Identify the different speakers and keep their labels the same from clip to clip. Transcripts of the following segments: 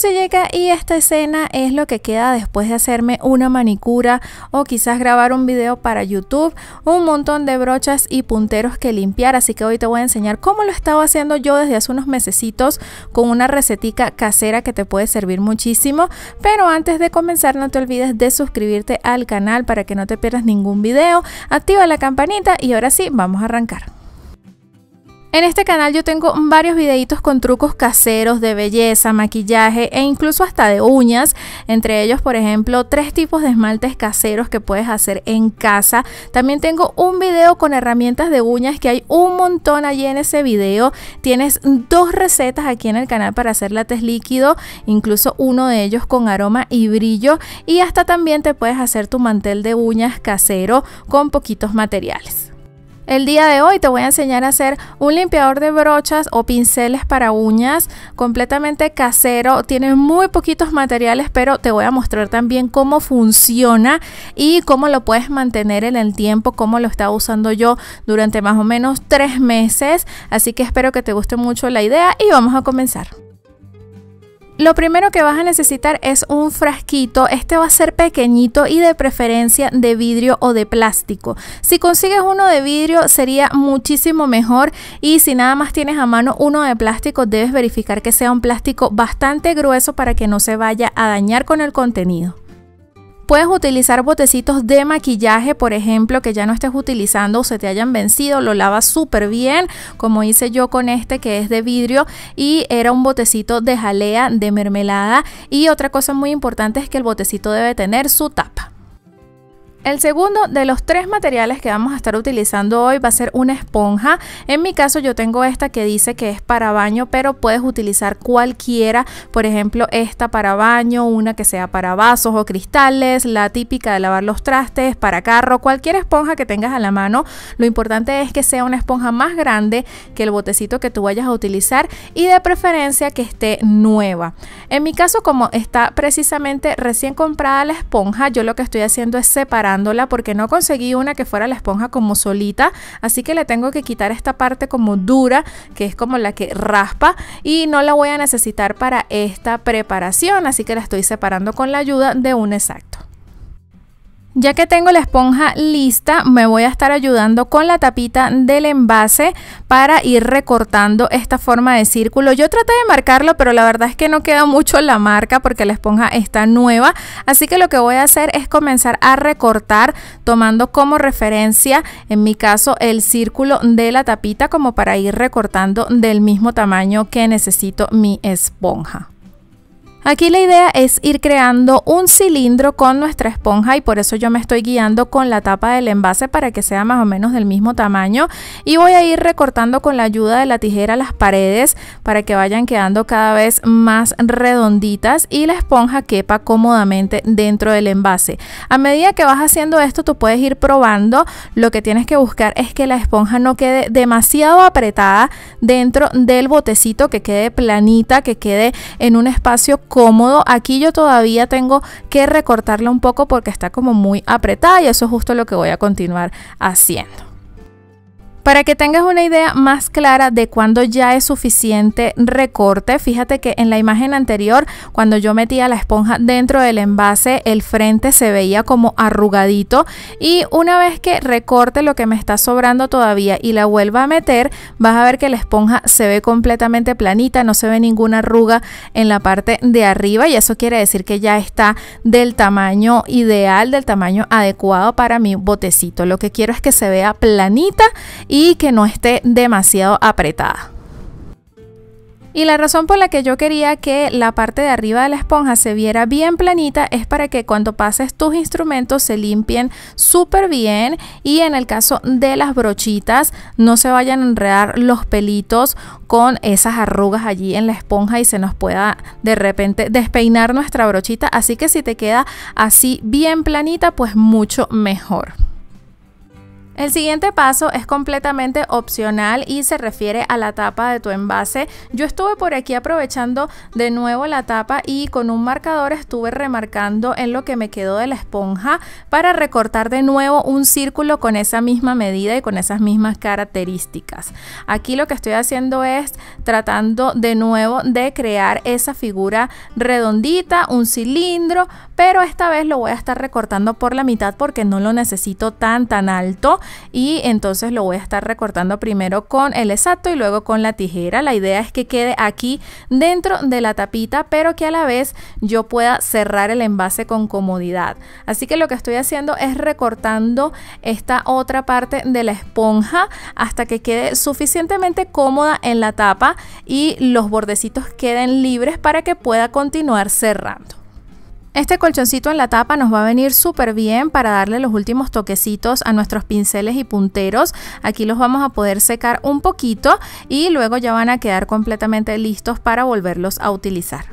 Speaker 1: se llega y esta escena es lo que queda después de hacerme una manicura o quizás grabar un video para YouTube, un montón de brochas y punteros que limpiar, así que hoy te voy a enseñar cómo lo estaba haciendo yo desde hace unos mesecitos con una recetica casera que te puede servir muchísimo, pero antes de comenzar no te olvides de suscribirte al canal para que no te pierdas ningún video, activa la campanita y ahora sí, vamos a arrancar. En este canal yo tengo varios videitos con trucos caseros de belleza, maquillaje e incluso hasta de uñas. Entre ellos, por ejemplo, tres tipos de esmaltes caseros que puedes hacer en casa. También tengo un video con herramientas de uñas que hay un montón allí en ese video. Tienes dos recetas aquí en el canal para hacer látex líquido, incluso uno de ellos con aroma y brillo. Y hasta también te puedes hacer tu mantel de uñas casero con poquitos materiales. El día de hoy te voy a enseñar a hacer un limpiador de brochas o pinceles para uñas completamente casero. Tiene muy poquitos materiales, pero te voy a mostrar también cómo funciona y cómo lo puedes mantener en el tiempo, cómo lo estaba usando yo durante más o menos tres meses. Así que espero que te guste mucho la idea y vamos a comenzar. Lo primero que vas a necesitar es un frasquito, este va a ser pequeñito y de preferencia de vidrio o de plástico. Si consigues uno de vidrio sería muchísimo mejor y si nada más tienes a mano uno de plástico debes verificar que sea un plástico bastante grueso para que no se vaya a dañar con el contenido. Puedes utilizar botecitos de maquillaje, por ejemplo, que ya no estés utilizando o se te hayan vencido, lo lavas súper bien, como hice yo con este que es de vidrio y era un botecito de jalea de mermelada. Y otra cosa muy importante es que el botecito debe tener su tapa. El segundo de los tres materiales que vamos a estar utilizando hoy va a ser una esponja. En mi caso yo tengo esta que dice que es para baño, pero puedes utilizar cualquiera, por ejemplo esta para baño, una que sea para vasos o cristales, la típica de lavar los trastes, para carro, cualquier esponja que tengas a la mano. Lo importante es que sea una esponja más grande que el botecito que tú vayas a utilizar y de preferencia que esté nueva. En mi caso como está precisamente recién comprada la esponja, yo lo que estoy haciendo es separar porque no conseguí una que fuera la esponja como solita, así que le tengo que quitar esta parte como dura, que es como la que raspa y no la voy a necesitar para esta preparación, así que la estoy separando con la ayuda de un exacto. Ya que tengo la esponja lista, me voy a estar ayudando con la tapita del envase para ir recortando esta forma de círculo. Yo traté de marcarlo, pero la verdad es que no queda mucho la marca porque la esponja está nueva. Así que lo que voy a hacer es comenzar a recortar tomando como referencia, en mi caso, el círculo de la tapita como para ir recortando del mismo tamaño que necesito mi esponja. Aquí la idea es ir creando un cilindro con nuestra esponja y por eso yo me estoy guiando con la tapa del envase para que sea más o menos del mismo tamaño y voy a ir recortando con la ayuda de la tijera las paredes para que vayan quedando cada vez más redonditas y la esponja quepa cómodamente dentro del envase. A medida que vas haciendo esto tú puedes ir probando, lo que tienes que buscar es que la esponja no quede demasiado apretada dentro del botecito, que quede planita, que quede en un espacio cómodo. Aquí yo todavía tengo que recortarla un poco porque está como muy apretada y eso es justo lo que voy a continuar haciendo. Para que tengas una idea más clara de cuándo ya es suficiente recorte, fíjate que en la imagen anterior, cuando yo metía la esponja dentro del envase, el frente se veía como arrugadito y una vez que recorte lo que me está sobrando todavía y la vuelva a meter, vas a ver que la esponja se ve completamente planita, no se ve ninguna arruga en la parte de arriba y eso quiere decir que ya está del tamaño ideal, del tamaño adecuado para mi botecito. Lo que quiero es que se vea planita y que no esté demasiado apretada. Y la razón por la que yo quería que la parte de arriba de la esponja se viera bien planita es para que cuando pases tus instrumentos se limpien súper bien y en el caso de las brochitas no se vayan a enredar los pelitos con esas arrugas allí en la esponja y se nos pueda de repente despeinar nuestra brochita. Así que si te queda así bien planita pues mucho mejor. El siguiente paso es completamente opcional y se refiere a la tapa de tu envase. Yo estuve por aquí aprovechando de nuevo la tapa y con un marcador estuve remarcando en lo que me quedó de la esponja para recortar de nuevo un círculo con esa misma medida y con esas mismas características. Aquí lo que estoy haciendo es tratando de nuevo de crear esa figura redondita, un cilindro, pero esta vez lo voy a estar recortando por la mitad porque no lo necesito tan tan alto y entonces lo voy a estar recortando primero con el exacto y luego con la tijera. La idea es que quede aquí dentro de la tapita pero que a la vez yo pueda cerrar el envase con comodidad. Así que lo que estoy haciendo es recortando esta otra parte de la esponja hasta que quede suficientemente cómoda en la tapa y los bordecitos queden libres para que pueda continuar cerrando. Este colchoncito en la tapa nos va a venir súper bien para darle los últimos toquecitos a nuestros pinceles y punteros. Aquí los vamos a poder secar un poquito y luego ya van a quedar completamente listos para volverlos a utilizar.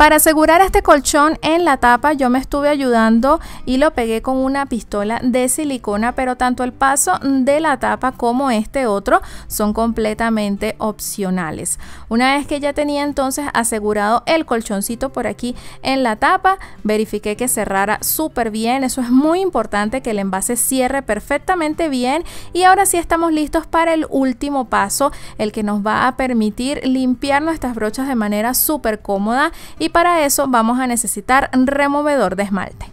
Speaker 1: Para asegurar este colchón en la tapa yo me estuve ayudando y lo pegué con una pistola de silicona, pero tanto el paso de la tapa como este otro son completamente opcionales. Una vez que ya tenía entonces asegurado el colchoncito por aquí en la tapa, verifiqué que cerrara súper bien, eso es muy importante que el envase cierre perfectamente bien y ahora sí estamos listos para el último paso, el que nos va a permitir limpiar nuestras brochas de manera súper cómoda y para eso vamos a necesitar removedor de esmalte.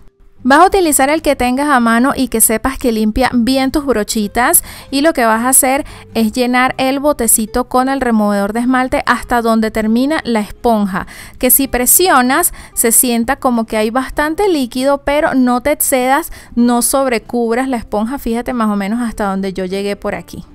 Speaker 1: Vas a utilizar el que tengas a mano y que sepas que limpia bien tus brochitas y lo que vas a hacer es llenar el botecito con el removedor de esmalte hasta donde termina la esponja, que si presionas se sienta como que hay bastante líquido, pero no te excedas, no sobrecubras la esponja, fíjate más o menos hasta donde yo llegué por aquí.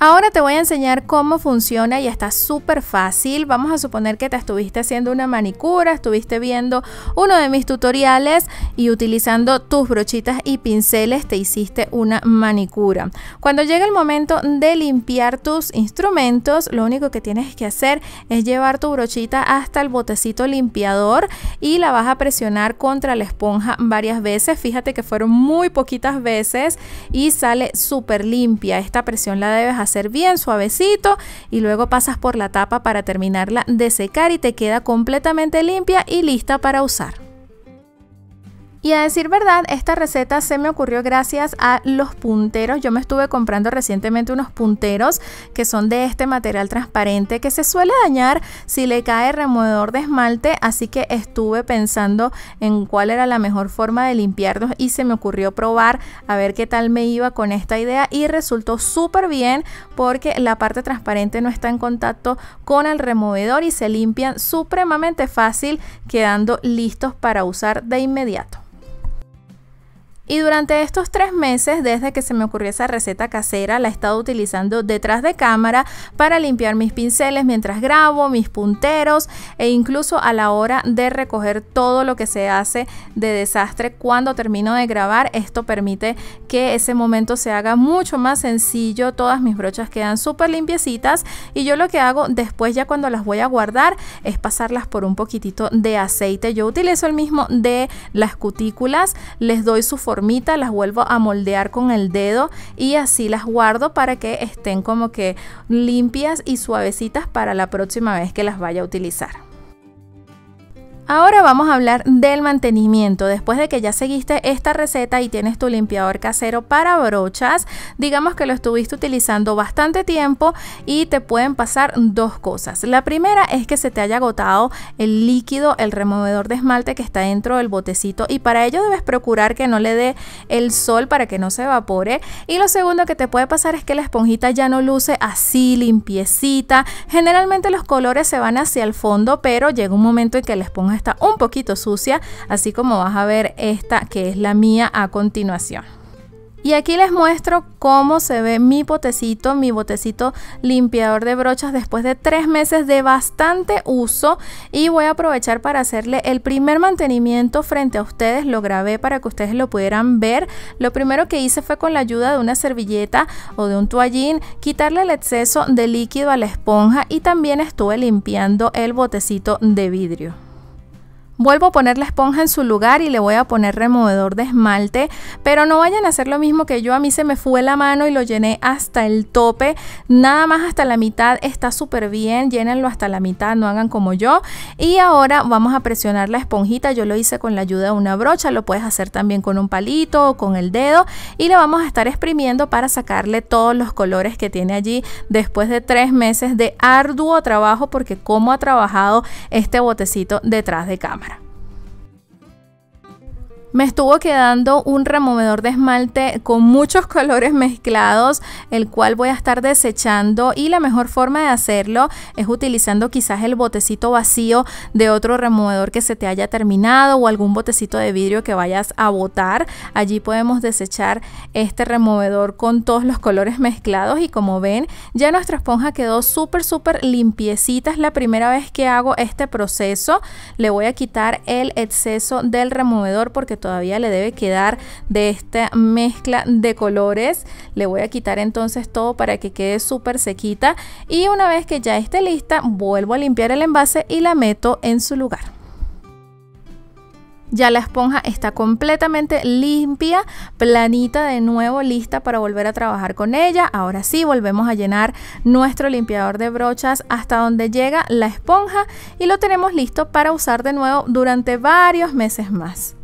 Speaker 1: Ahora te voy a enseñar cómo funciona y está súper fácil. Vamos a suponer que te estuviste haciendo una manicura, estuviste viendo uno de mis tutoriales y utilizando tus brochitas y pinceles te hiciste una manicura. Cuando llega el momento de limpiar tus instrumentos, lo único que tienes que hacer es llevar tu brochita hasta el botecito limpiador y la vas a presionar contra la esponja varias veces. Fíjate que fueron muy poquitas veces y sale súper limpia. Esta presión la debes hacer ser bien suavecito y luego pasas por la tapa para terminarla de secar y te queda completamente limpia y lista para usar. Y a decir verdad, esta receta se me ocurrió gracias a los punteros. Yo me estuve comprando recientemente unos punteros que son de este material transparente que se suele dañar si le cae removedor de esmalte. Así que estuve pensando en cuál era la mejor forma de limpiarlos y se me ocurrió probar a ver qué tal me iba con esta idea y resultó súper bien porque la parte transparente no está en contacto con el removedor y se limpian supremamente fácil quedando listos para usar de inmediato. Y durante estos tres meses, desde que se me ocurrió esa receta casera, la he estado utilizando detrás de cámara para limpiar mis pinceles mientras grabo, mis punteros e incluso a la hora de recoger todo lo que se hace de desastre cuando termino de grabar. Esto permite que ese momento se haga mucho más sencillo. Todas mis brochas quedan súper limpiecitas y yo lo que hago después ya cuando las voy a guardar es pasarlas por un poquitito de aceite. Yo utilizo el mismo de las cutículas, les doy su forma las vuelvo a moldear con el dedo y así las guardo para que estén como que limpias y suavecitas para la próxima vez que las vaya a utilizar. Ahora vamos a hablar del mantenimiento. Después de que ya seguiste esta receta y tienes tu limpiador casero para brochas, digamos que lo estuviste utilizando bastante tiempo y te pueden pasar dos cosas. La primera es que se te haya agotado el líquido, el removedor de esmalte que está dentro del botecito y para ello debes procurar que no le dé el sol para que no se evapore. Y lo segundo que te puede pasar es que la esponjita ya no luce así limpiecita. Generalmente los colores se van hacia el fondo, pero llega un momento en que la esponja está un poquito sucia, así como vas a ver esta que es la mía a continuación. Y aquí les muestro cómo se ve mi potecito, mi botecito limpiador de brochas después de tres meses de bastante uso y voy a aprovechar para hacerle el primer mantenimiento frente a ustedes, lo grabé para que ustedes lo pudieran ver. Lo primero que hice fue con la ayuda de una servilleta o de un toallín quitarle el exceso de líquido a la esponja y también estuve limpiando el botecito de vidrio. Vuelvo a poner la esponja en su lugar y le voy a poner removedor de esmalte, pero no vayan a hacer lo mismo que yo, a mí se me fue la mano y lo llené hasta el tope, nada más hasta la mitad, está súper bien, llénenlo hasta la mitad, no hagan como yo. Y ahora vamos a presionar la esponjita, yo lo hice con la ayuda de una brocha, lo puedes hacer también con un palito o con el dedo y lo vamos a estar exprimiendo para sacarle todos los colores que tiene allí después de tres meses de arduo trabajo porque como ha trabajado este botecito detrás de cámara. Me estuvo quedando un removedor de esmalte con muchos colores mezclados, el cual voy a estar desechando y la mejor forma de hacerlo es utilizando quizás el botecito vacío de otro removedor que se te haya terminado o algún botecito de vidrio que vayas a botar. Allí podemos desechar este removedor con todos los colores mezclados y como ven ya nuestra esponja quedó súper súper limpiecita. Es la primera vez que hago este proceso. Le voy a quitar el exceso del removedor porque todo todavía le debe quedar de esta mezcla de colores. Le voy a quitar entonces todo para que quede súper sequita y una vez que ya esté lista vuelvo a limpiar el envase y la meto en su lugar. Ya la esponja está completamente limpia, planita de nuevo, lista para volver a trabajar con ella. Ahora sí, volvemos a llenar nuestro limpiador de brochas hasta donde llega la esponja y lo tenemos listo para usar de nuevo durante varios meses más.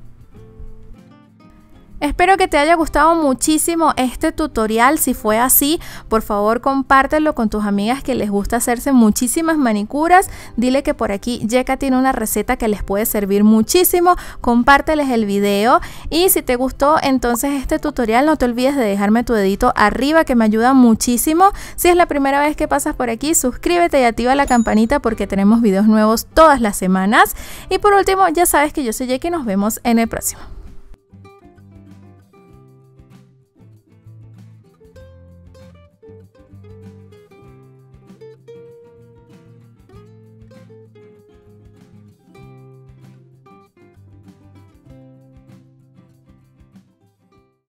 Speaker 1: Espero que te haya gustado muchísimo este tutorial. Si fue así, por favor compártelo con tus amigas que les gusta hacerse muchísimas manicuras. Dile que por aquí Yeka tiene una receta que les puede servir muchísimo. Compárteles el video. Y si te gustó entonces este tutorial, no te olvides de dejarme tu dedito arriba que me ayuda muchísimo. Si es la primera vez que pasas por aquí, suscríbete y activa la campanita porque tenemos videos nuevos todas las semanas. Y por último, ya sabes que yo soy Yeka y nos vemos en el próximo.